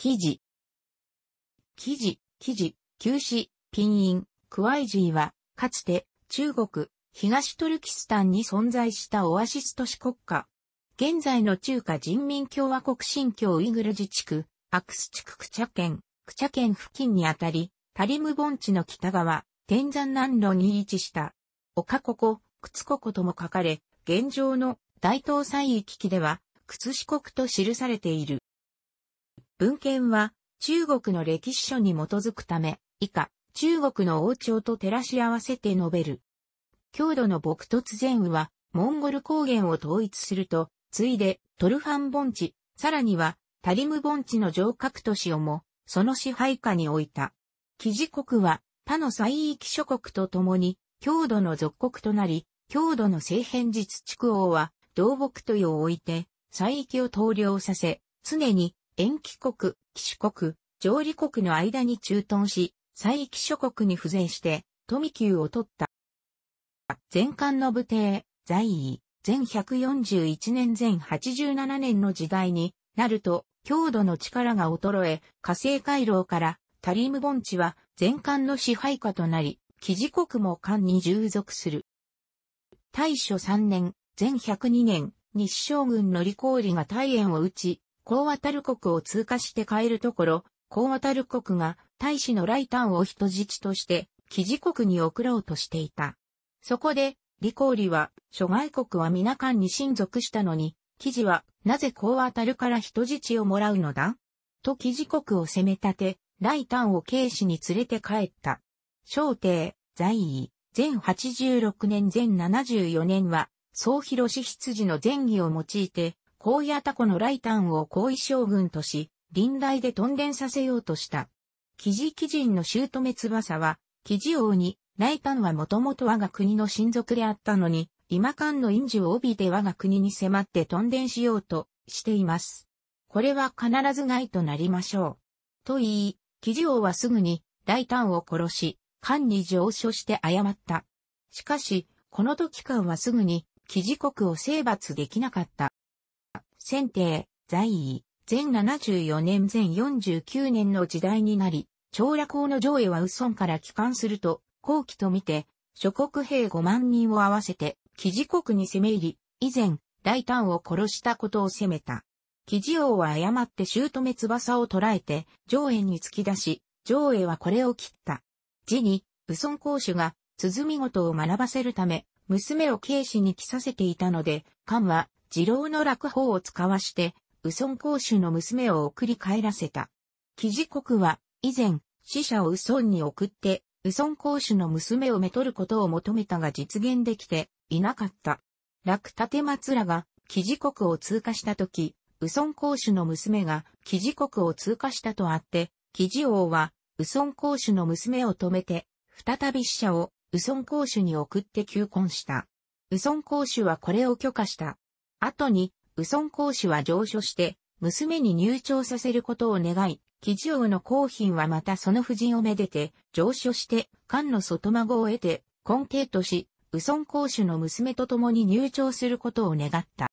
記事。記事、記事、休止、ピンイン、クワイジーは、かつて、中国、東トルキスタンに存在したオアシス都市国家。現在の中華人民共和国新疆ウイグル自治区、アクス地区クチャ県、クチャ県付近にあたり、タリム盆地の北側、天山南路に位置した、岡ここ、靴こことも書かれ、現状の大東西域記では、靴四国と記されている。文献は中国の歴史書に基づくため、以下、中国の王朝と照らし合わせて述べる。郷土の牧突前雨は、モンゴル高原を統一すると、ついでトルファン盆地、さらにはタリム盆地の城郭都市をも、その支配下に置いた。記事国は他の西域諸国と共に、郷土の属国となり、郷土の政変実地区王は、道牧というを置いて、西域を統領させ、常に遠帰国、騎主国、上理国の間に駐屯し、再帰諸国に付随して、富級を取った。前漢の武帝、在位、前141年前87年の時代になると、強度の力が衰え、火星回廊からタリム盆地は全漢の支配下となり、記事国も漢に従属する。大初3年、前102年、日照軍の李光利が大円を打ち、高渡る国を通過して帰るところ、高渡る国が大使のライタンを人質として、記事国に送ろうとしていた。そこで、李光リは、諸外国は皆間に親族したのに、記事は、なぜ高渡るから人質をもらうのだと記事国を責め立て、ライタンを警視に連れて帰った。朝帝、在位、全86年全74年は、総広し羊の前儀を用いて、荒野タコのライタンを後位将軍とし、臨大で屯田させようとした。キジキ人の姑翼は、キジ王に、ライタンはもともと我が国の親族であったのに、今間の印字を帯びて我が国に迫って屯田しようとしています。これは必ず害となりましょう。と言い、キジ王はすぐに、ライタンを殺し、官に上書して謝った。しかし、この時官はすぐに、キジ国を征伐できなかった。選定、在位、全74年全49年の時代になり、長羅公の上位はウ尊から帰還すると、後期と見て、諸国兵5万人を合わせて、記事国に攻め入り、以前、大胆を殺したことを責めた。記事王は誤って姑翼を捕らえて、上縁に突き出し、上縁はこれを切った。次に、武尊公主が、鼓事を学ばせるため、娘を慶視に着させていたので、官は、次郎の落法を使わして、ウソン公主の娘を送り帰らせた。記事国は、以前、死者をウソンに送って、ウソン公主の娘をめとることを求めたが実現できていなかった。落立松らが、記事国を通過したとき、ウソン公主の娘が、記事国を通過したとあって、記事王は、ウソン公主の娘を止めて、再び死者を、ウソン公主に送って求婚した。ウソン公主はこれを許可した。後に、ウソン公主は上書して、娘に入庁させることを願い、キジ王の公賓はまたその夫人をめでて、上書して、官の外孫を得て、根底とし、ウソン公主の娘と共に入庁することを願った。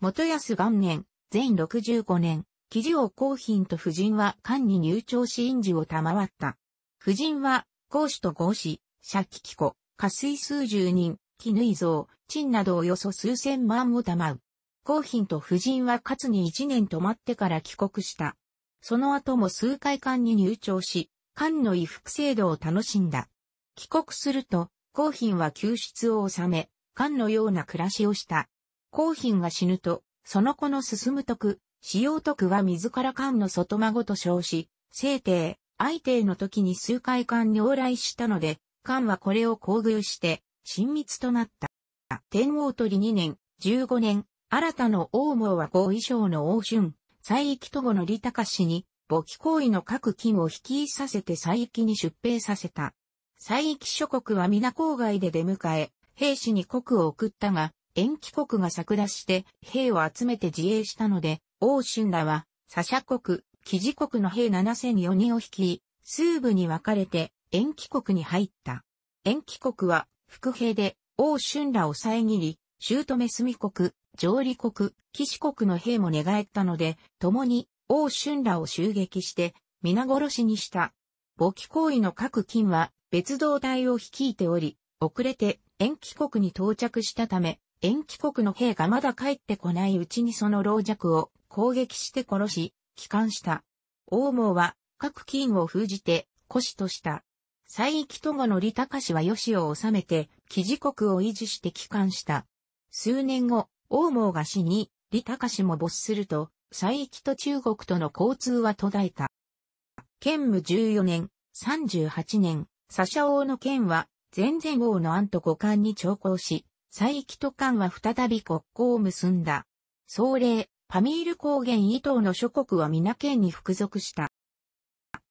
元康元年、全65年、キジ王公賓と夫人は官に入庁し院事を賜った。夫人は、公主と合子、借機子、下水数十人、い像、陳などおよそ数千万を賜う。皇賓と夫人は勝つに一年泊まってから帰国した。その後も数回間に入庁し、官の衣服制度を楽しんだ。帰国すると、皇賓は救出を収め、官のような暮らしをした。皇賓が死ぬと、その子の進む徳、使用徳は自ら官の外孫と称し、聖帝、愛帝の時に数回間に往来したので、官はこれを厚遇して、親密となった。天皇取り2年、15年、新たの王網は合衣装の王春、西域と後の利高氏に、母記行為の各金を引きさせて西域に出兵させた。西域諸国は皆郊外で出迎え、兵士に国を送ったが、延期国が作出して兵を集めて自衛したので、王春らは、サシャ国、記事国の兵7004人を率い、数部に分かれて、延期国に入った。延期国は伏兵で、王春らを遮り、姑住国、上利国、騎士国の兵も寝返ったので、共に王春らを襲撃して、皆殺しにした。簿記行為の各金は別動隊を率いており、遅れて延期国に到着したため、延期国の兵がまだ帰ってこないうちにその老弱を攻撃して殺し、帰還した。王毛は各金を封じて、古死とした。西域と後の利高氏は吉を治めて、記事国を維持して帰還した。数年後、王毛が死に、利高氏も没すると、西域と中国との交通は途絶えた。建武14年、38年、サシャ王の剣は、前々王の安と五冠に調校し、西域と官は再び国交を結んだ。総霊、パミール高原以東の諸国は皆剣に服属した。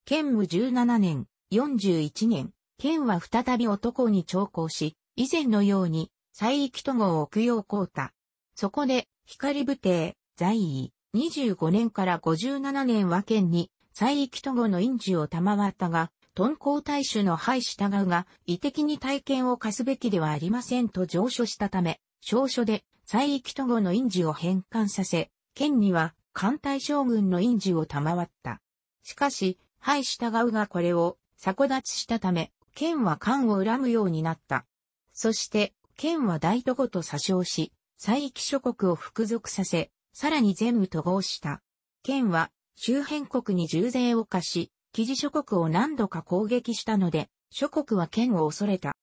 建武17年、41年、県は再び男に徴工し、以前のように、西域都合を供養こうた。そこで、光武帝、在位、25年から57年は県に、西域都合の印字を賜ったが、敦煌大衆の敗従うが、遺的に体験を課すべきではありませんと上書したため、証書で、西域都合の印字を返還させ、県には、艦隊将軍の印字を賜った。しかし、敗従うがこれを、逆立ちしたため、剣は漢を恨むようになった。そして、剣は大都ごと詐称し、西域諸国を服属させ、さらに全部統合した。剣は、周辺国に重税を課し、記事諸国を何度か攻撃したので、諸国は剣を恐れた。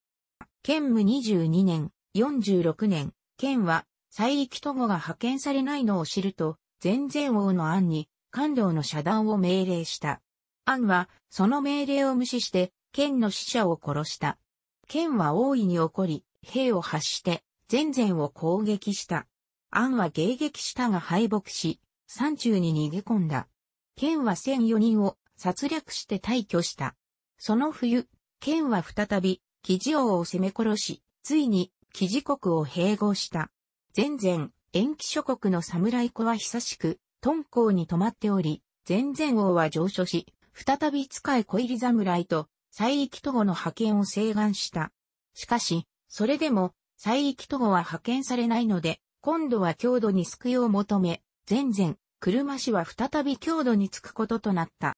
剣武22年、46年、剣は、西域都護が派遣されないのを知ると、前々王の案に、官僚の遮断を命令した。アンは、その命令を無視して、剣の使者を殺した。剣は大いに怒り、兵を発して、全然を攻撃した。アンは迎撃したが敗北し、山中に逃げ込んだ。剣は1004人を殺略して退去した。その冬、剣は再び、キジ王を攻め殺し、ついに、キジ国を併合した。全然、延期諸国の侍子は久しく、敦煌に泊まっており、全然王は上書し、再び使い小入り侍と、西域都歩の派遣を請願した。しかし、それでも、西域都歩は派遣されないので、今度は郷土に救いを求め、前々、車氏は再び郷土に着くこととなった。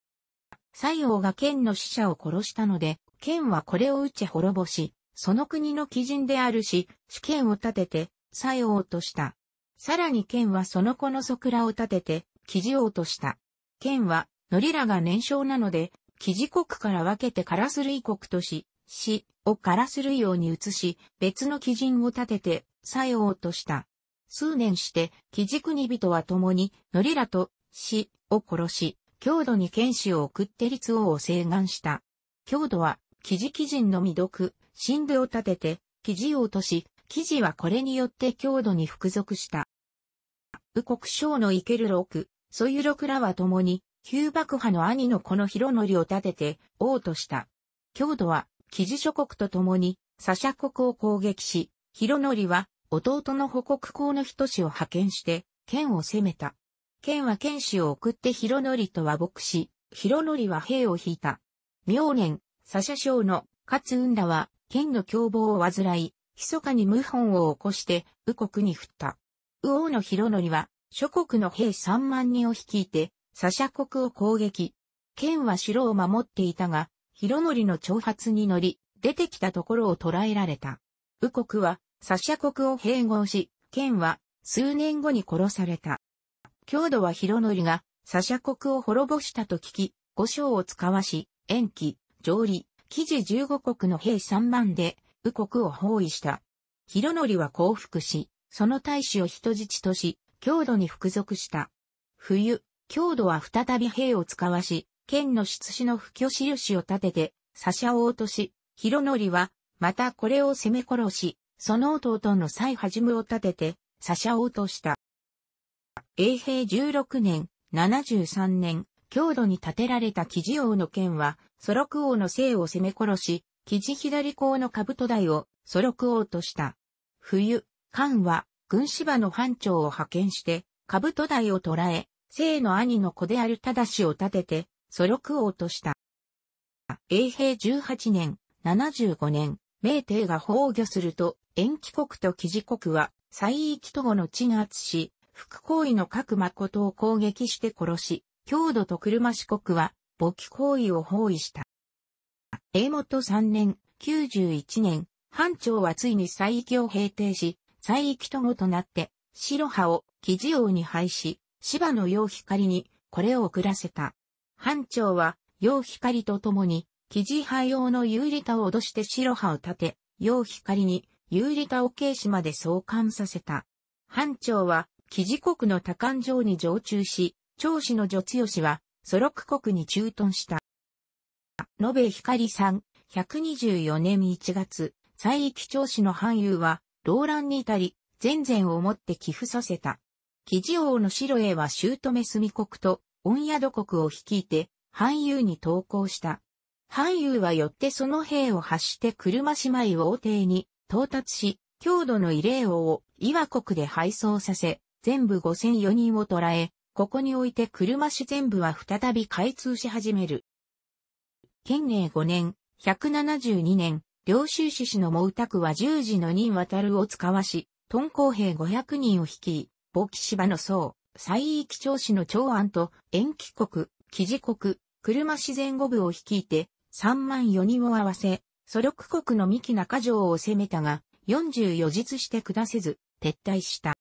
西王が剣の死者を殺したので、剣はこれを打ち滅ぼし、その国の基人であるし、主権を立てて、西王とした。さらに剣はその子のソクラを立てて、記事落とした。剣はのりらが燃焼なので、記事国から分けてカラス類国とし、死をカラス類王に移し、別の基人を立てて、作用とした。数年して、記事国人は共に、のりらと死を殺し、郷土に剣士を送って律王を請願した。郷土は、記事基人の未読、神部を立てて、記事王とし、記事はこれによって郷土に服属した。右国将のイケルローク、ソユロクらは共に、旧幕派の兄のこの広則を立てて王とした。郷土は、記事諸国と共に、サシャ国を攻撃し、広則は、弟の保国公の人氏を派遣して、剣を攻めた。剣は剣士を送って広則と和睦し、広則は兵を引いた。明年、サシャ将の勝運らは、剣の凶暴を患い、密かに謀反を起こして、右国に振った。右王の広則は、諸国の兵3万人を率いて、サシャ国を攻撃。剣は城を守っていたが、広則の挑発に乗り、出てきたところを捕らえられた。右国は、サシャ国を併合し、剣は、数年後に殺された。郷土は広則が、サシャ国を滅ぼしたと聞き、五章を使わし、延期、上理、記事十五国の兵三万で、右国を包囲した。広則は降伏し、その大使を人質とし、郷土に服属した。冬、強度は再び兵を使わし、剣の出資の不挙印を立てて、差しを落とし、広則は、またこれを攻め殺し、その弟の再始めを立てて、差しを落とした。永平16年、73年、強度に立てられた木地王の剣は、ロク王の姓を攻め殺し、木地左公の兜台をロク王とした。冬、漢は、軍芝の班長を派遣して、兜台を捕らえ、生の兄の子である忠氏を立てて、祖禄王とした。永平18年、75年、明帝が崩御すると、延期国と記事国は、西域と後の鎮圧し、副行為の各誠を攻撃して殺し、郷土と車四国は、墓記行為を包囲した。永元3年、91年、藩長はついに西域を平定し、西域と後となって、白派を記事王に廃し、芝野陽光にこれを送らせた。班長は陽光と共に、記事派用のユーリタを脅して白羽を立て、陽光にユーリタを軽視まで送還させた。班長は、記事国の多官城に常駐し、長子の女強氏は、ソロク国に駐屯した。延べ光さん、124年1月、西域長子の藩友は、老乱に至り、全然をもって寄付させた。事王の白英は姑住国と御宿国を率いて、範遊に投降した。範遊はよってその兵を発して車姉妹を王邸に到達し、郷土の慰霊王を岩国で配送させ、全部五千四人を捕らえ、ここにおいて車氏全部は再び開通し始める。県寧五年、172年、領収市氏の毛沢は十字の任渡るを使わし、屯校兵五百人を率い、ボキシバの層、西域長子の長安と、延期国、記事国、車自然五部を率いて、3万4人を合わせ、祖力国の三木中城を攻めたが、44日して下せず、撤退した。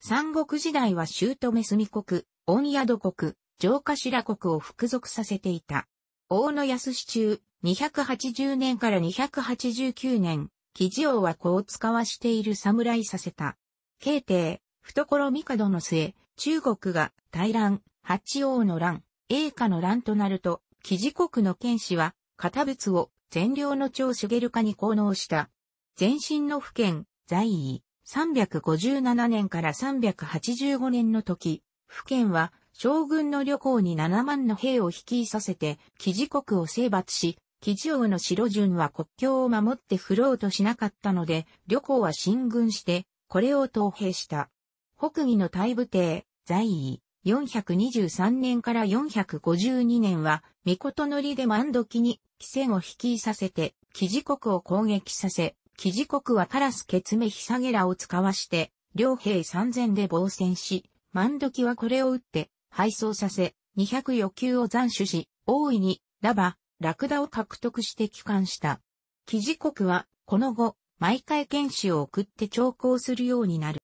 三国時代は姑住国、御宿国、城頭国を服属させていた。大野安市中、280年から289年、記事王は子を使わしている侍させた。慶帝、懐帝の末、中国が大乱、八王の乱、栄華の乱となると、記事国の剣士は、堅物を善良の長茂化に奉能した。前身の府県、在位、357年から385年の時、府県は将軍の旅行に7万の兵を率いさせて、記事国を征伐し、記事王の城順は国境を守って振ろうとしなかったので、旅行は進軍して、これを投兵した。北魏の大武帝、在位、423年から452年は、御事のりで万時に、貴船を引きさせて、貴事国を攻撃させ、貴事国はカラスケツメヒサゲラを使わして、両兵三千で防戦し、万時はこれを撃って、敗走させ、200余球を斬首し、大いに、ラバ、ラクダを獲得して帰還した。記事国は、この後、毎回剣士を送って徴行するようになる。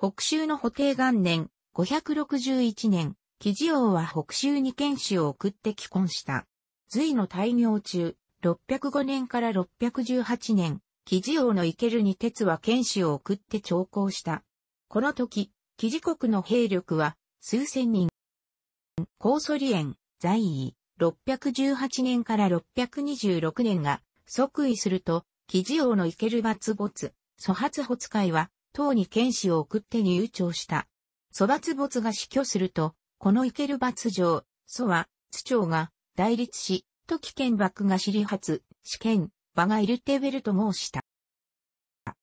北州の補定元年、561年、記事王は北州に剣士を送って帰婚した。隋の大業中、605年から618年、記事王の池けるに鉄は剣士を送って徴行した。この時、記事国の兵力は数千人。高祖利園、在位、618年から626年が即位すると、記事王のイケルバツボツ、祖発発会は、党に剣士を送って入庁した。祖罰没が死去すると、このイケルバツ城、祖は、都庁が、代立し、時剣幕が知り発、試験、場がイルテベルと申した。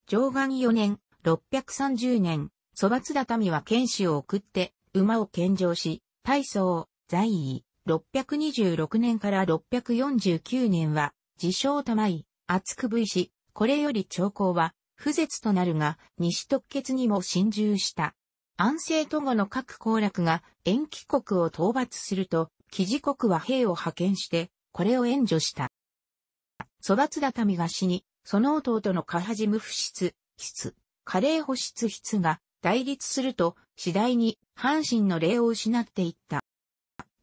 上岸4年、630年、祖発畳は剣士を送って、馬を献上し、大層、在位、626年から649年は、自称玉井、厚く部位し、これより兆候は、不絶となるが、西特決にも侵入した。安政都後の各攻略が延期国を討伐すると、記事国は兵を派遣して、これを援助した。粗罰だが死に、その弟のカハジム不出、筆、カレー保出室が対立すると、次第に阪神の礼を失っていった。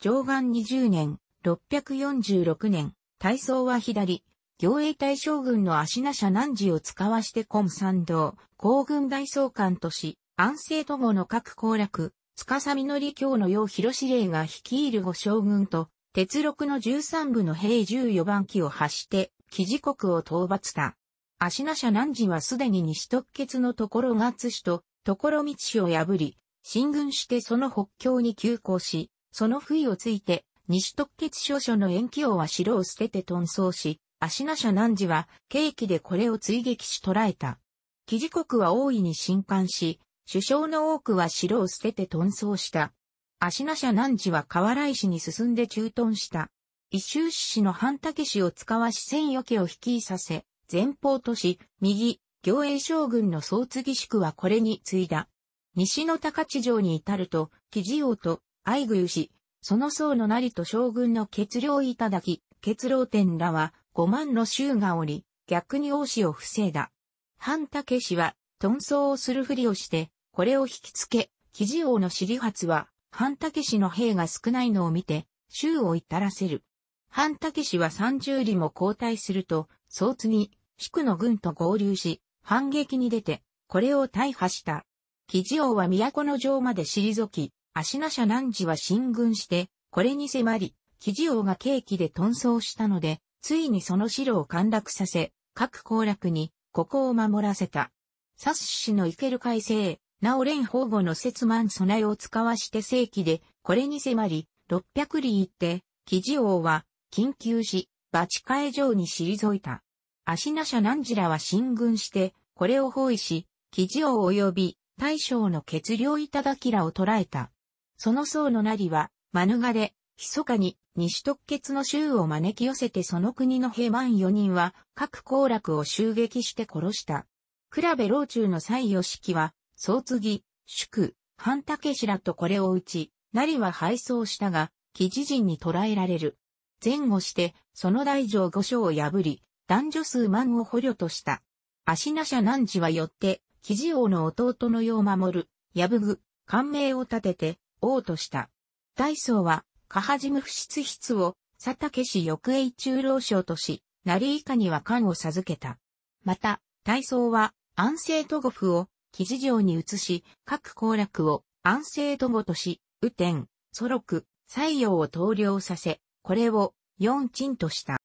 上岸20年、646年、体操は左、行営大将軍の足名社南寺を使わしてコム参道、皇軍大総監とし、安政都後の各行楽、司実教の陽広司令が率いる五将軍と、鉄六の十三部の兵十四番機を発して、記事国を討伐た。足名社南寺はすでに西特決のところが津しと、ところ道氏を破り、進軍してその北境に急行し、その不意をついて、西特決諸書の延期王は城を捨てて遁走し、足名社南寺は、景気でこれを追撃し捉えた。記事国は大いに震撼し、首相の多くは城を捨てて遁走した。足名社南寺は河原石に進んで駐屯した。一周市の半竹氏を使わし千余家を引きさせ、前方都市、右、行営将軍の総継宿はこれに次いだ。西の高地上に至ると、記事王と愛宮氏、その僧のなりと将軍の血領だき、血老天らは、五万の衆がおり、逆に王子を防いだ。半竹氏は、遁走をするふりをして、これを引きつけ、記事王の尻発は、半竹氏の兵が少ないのを見て、衆を至らせる。半竹氏は三十里も交代すると、早津に、宿の軍と合流し、反撃に出て、これを大破した。記事王は都の城まで退き、足名者南寺は進軍して、これに迫り、記事王が契機で遁走したので、ついにその城を陥落させ、各攻落に、ここを守らせた。サスシの行ける改正、なお連保護の節満備えを使わして正規で、これに迫り、六百里行って、記事王は、緊急し、バチカエ城に退いた。足名社南次らは進軍して、これを包囲し、記事王及び、大将の血量だきらを捕らえた。その僧のなりは、免れ、密かに西突厥の州を招き寄せてその国の兵万四人は各行楽を襲撃して殺した。比べ老中の西義式は、総継、宿、半竹氏らとこれを打ち、なりは敗走したが、記事陣に捕らえられる。前後して、その大城五所を破り、男女数万を捕虜とした。足なしゃ南寺はよって、記事王の弟の世を守る、破ぐ、官名を立てて、王とした。大僧は、カハジム不出筆を佐竹氏翼英中老将とし、成以下には官を授けた。また、大僧は安政都護府を記事上に移し、各行楽を安政都護とし、雨天、祖六、西洋を統領させ、これを四鎮とした。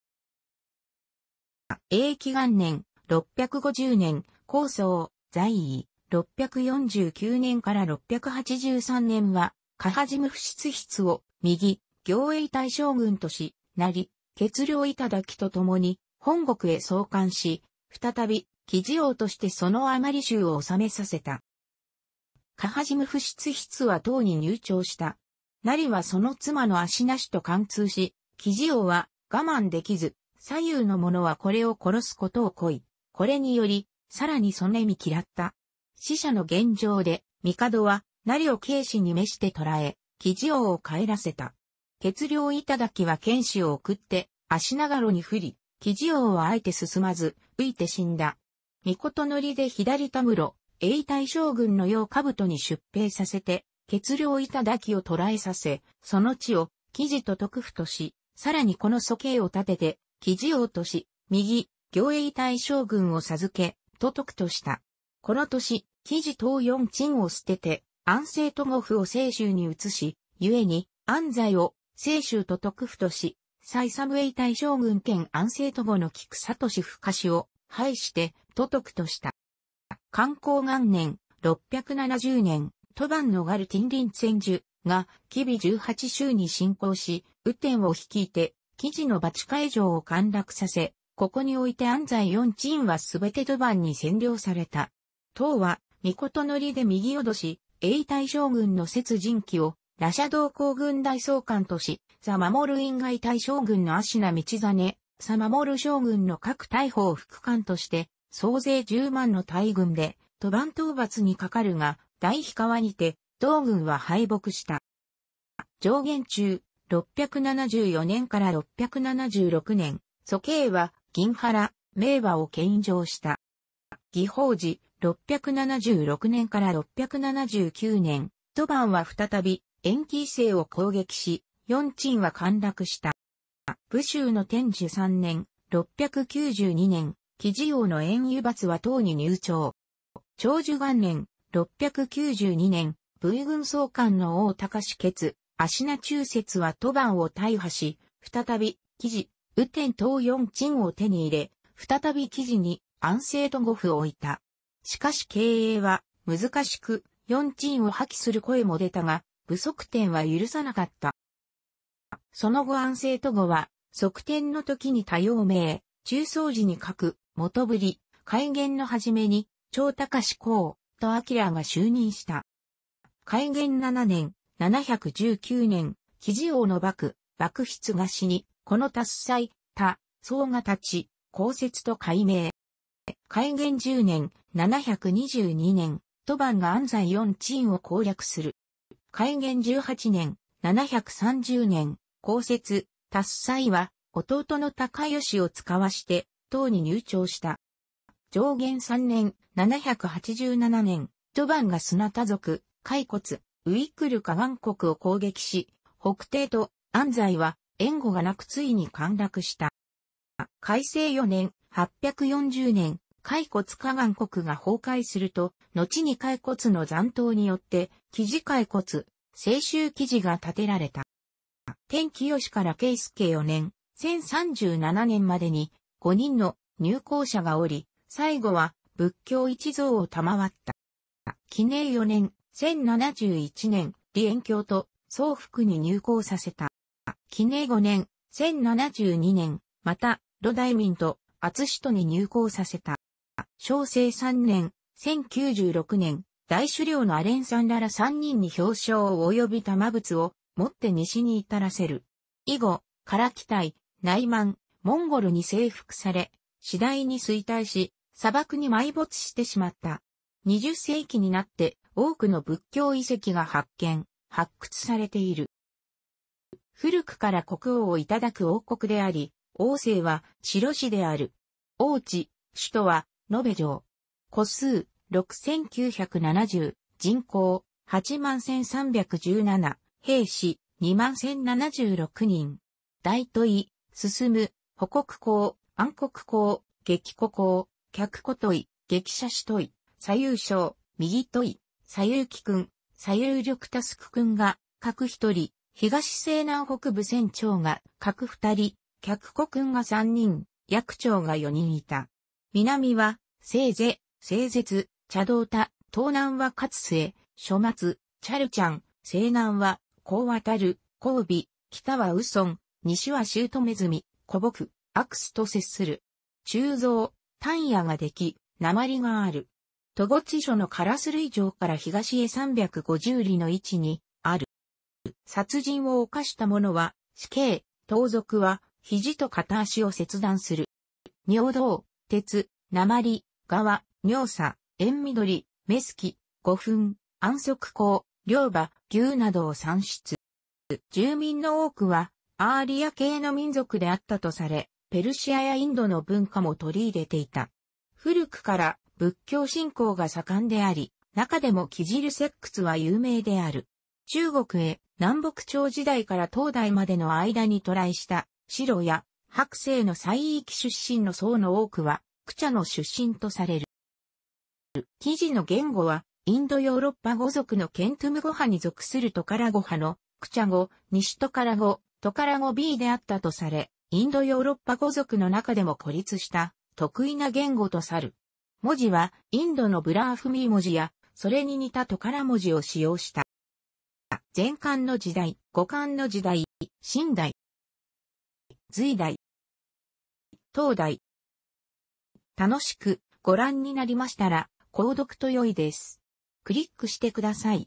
永紀元年、650年、高僧、在位、649年から683年は、カハジム不出筆を右、行衛大将軍とし、なり、血量頂きとともに、本国へ送還し、再び、記事王としてその余り衆を治めさせた。カハジム不執筆は党に入庁した。なりはその妻の足なしと貫通し、記事王は我慢できず、左右の者はこれを殺すことを恋。これにより、さらにそねみ嫌った。死者の現状で、帝は、なりを軽視に召して捕らえ、記事王を帰らせた。血量頂は剣士を送って、足長路に振り、記事王はあえて進まず、浮いて死んだ。御事のりで左田室、永大将軍のう兜に出兵させて、血量頂を捕らえさせ、その地を、記事と徳府とし、さらにこの素形を立てて、記事王とし、右、行永大将軍を授け、と徳とした。この年、記事東四鎮を捨てて、安政と呉府を清州に移し、故に、安西を清州と徳府とし、蔡サムエイ大将軍兼安政と呉の菊里氏深氏を廃して、都督とした。観光元年、670年、都番のガルティンリン千住が、吉備18州に侵攻し、雨天を率いて、記事のバチ会場を陥落させ、ここにおいて安西四鎮はすべて都番に占領された。党は、御事のりで右脅し、永代将軍の節人記を、羅謝道行軍大総監とし、ザ・マモル院外大将軍のシ名道真、ザ・ル将軍の各大砲副官として、総勢10万の大軍で、都番討伐にかかるが、大飛川にて、同軍は敗北した。上限中、674年から676年、祖慶は銀原、明和を献上した。義法寺、676年から679年、トバンは再び、延期生を攻撃し、四鎮は陥落した。武州の天寿三年、692年、記事王の円輸罰は唐に入庁。長寿元年、692年、武軍総監の王高志決、足名中節は都番を大破し、再び、記事、雨天東四鎮を手に入れ、再び記事に安政と五府を置いた。しかし経営は難しく、四鎮を破棄する声も出たが、不足点は許さなかった。その後安静と後は、側転の時に多様名、中層時に書く、元振り、改元の初めに、超高志功、と明が就任した。改元7年、719年、記事王の幕、幕筆が死に、この達祭、他、僧が立ち、公説と改名。開元10年、722年、都番が安西四鎮を攻略する。開元18年、730年、公設、達祭は、弟の高義を使わして、党に入庁した。上元3年、787年、都番が砂田族、海骨、ウイクルカ岸国を攻撃し、北帝と安西は、援護がなくついに陥落した。改正4年、840年、海骨河岸国が崩壊すると、後に海骨の残党によって、記事海骨、青州記事が建てられた。天清から慶介4年、1037年までに5人の入校者がおり、最後は仏教一像を賜った。記念4年、1071年、李遠教と宗福に入校させた。記念5年、1072年、また、土大民と厚人に入港させた。小生3年、1096年、大首領のアレンさんらら3人に表彰を及び玉仏を持って西に至らせる。以後、唐タイ、内満、モンゴルに征服され、次第に衰退し、砂漠に埋没してしまった。20世紀になって多くの仏教遺跡が発見、発掘されている。古くから国王をいただく王国であり、王政は白市である。王地、首都は、延べ城。個数、6970、人口、81,317、兵士、2 1 0 7 6人。大都井、進む、保国公、暗黒公、激古公、客古都い、激写師都い、左右将、右都井、左右貴君、左右力タスク君が、各一人、東西南北部船長が、各二人、客子くんが3人、役長が4人いた。南は、聖い聖絶、茶道太、東南は勝末、諸末、チャルちゃん、西南は、こう渡る、うび、北はウソン、西はずみ、古木、アクスと接する。鋳造、単野ができ、鉛がある。戸後地所のカラス類城から東へ350里の位置に、ある。殺人を犯した者は、死刑、盗賊は、肘と片足を切断する。尿道、鉄、鉛、側、尿鎖、塩緑、メスキ、五分、安息孔、両馬、牛などを産出。住民の多くは、アーリア系の民族であったとされ、ペルシアやインドの文化も取り入れていた。古くから仏教信仰が盛んであり、中でもキジル石窟は有名である。中国へ南北朝時代から東大までの間に渡来した白や白星の西域出身の層の多くは、クチャの出身とされる。記事の言語は、インドヨーロッパ語族のケントゥム語派に属するトカラ語派の、クチャ語、西トカラ語、トカラ語 B であったとされ、インドヨーロッパ語族の中でも孤立した得意な言語とさる。文字はインドのブラーフミー文字やそれに似たトカラ文字を使用した。前漢の時代、五漢の時代、新代、随代。東大。楽しくご覧になりましたら、購読と良いです。クリックしてください。